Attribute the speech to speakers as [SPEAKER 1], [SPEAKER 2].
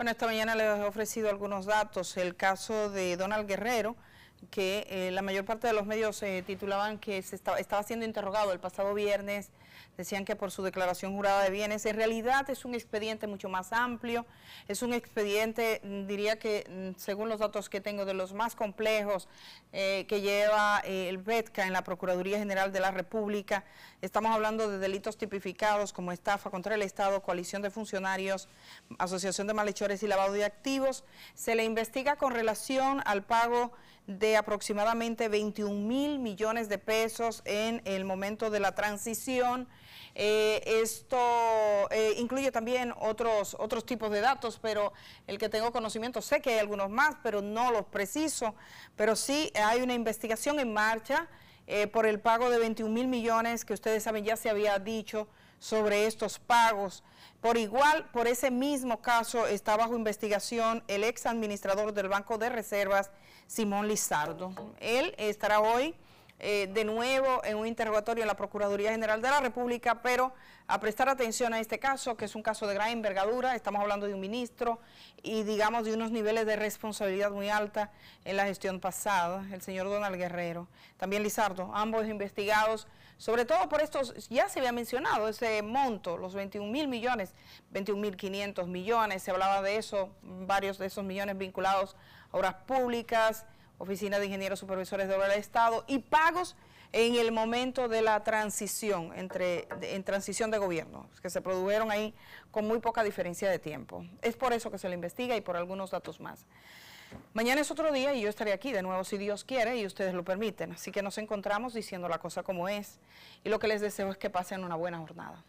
[SPEAKER 1] Bueno, esta mañana les he ofrecido algunos datos. El caso de Donald Guerrero, que eh, la mayor parte de los medios se eh, titulaban que se estaba, estaba siendo interrogado el pasado viernes, decían que por su declaración jurada de bienes, en realidad es un expediente mucho más amplio, es un expediente, mm, diría que mm, según los datos que tengo, de los más complejos eh, que lleva el VETCA en la Procuraduría General de la República, estamos hablando de delitos tipificados como estafa contra el Estado, coalición de funcionarios, asociación de malhechores y lavado de activos, se le investiga con relación al pago de aproximadamente 21 mil millones de pesos en el momento de la transición. Eh, esto eh, incluye también otros, otros tipos de datos, pero el que tengo conocimiento, sé que hay algunos más, pero no los preciso, pero sí hay una investigación en marcha eh, por el pago de 21 mil millones que ustedes saben ya se había dicho sobre estos pagos. Por igual, por ese mismo caso está bajo investigación el ex administrador del Banco de Reservas, Simón Lizardo. Él estará hoy eh, de nuevo en un interrogatorio en la Procuraduría General de la República, pero a prestar atención a este caso, que es un caso de gran envergadura, estamos hablando de un ministro y digamos de unos niveles de responsabilidad muy alta en la gestión pasada, el señor Donald Guerrero, también Lizardo, ambos investigados, sobre todo por estos, ya se había mencionado ese monto, los 21 mil millones, 21 mil 500 millones, se hablaba de eso, varios de esos millones vinculados a obras públicas, Oficina de Ingenieros Supervisores de Obra del Estado, y pagos en el momento de la transición, entre, en transición de gobierno, que se produjeron ahí con muy poca diferencia de tiempo. Es por eso que se le investiga y por algunos datos más. Mañana es otro día y yo estaré aquí de nuevo si Dios quiere y ustedes lo permiten. Así que nos encontramos diciendo la cosa como es y lo que les deseo es que pasen una buena jornada.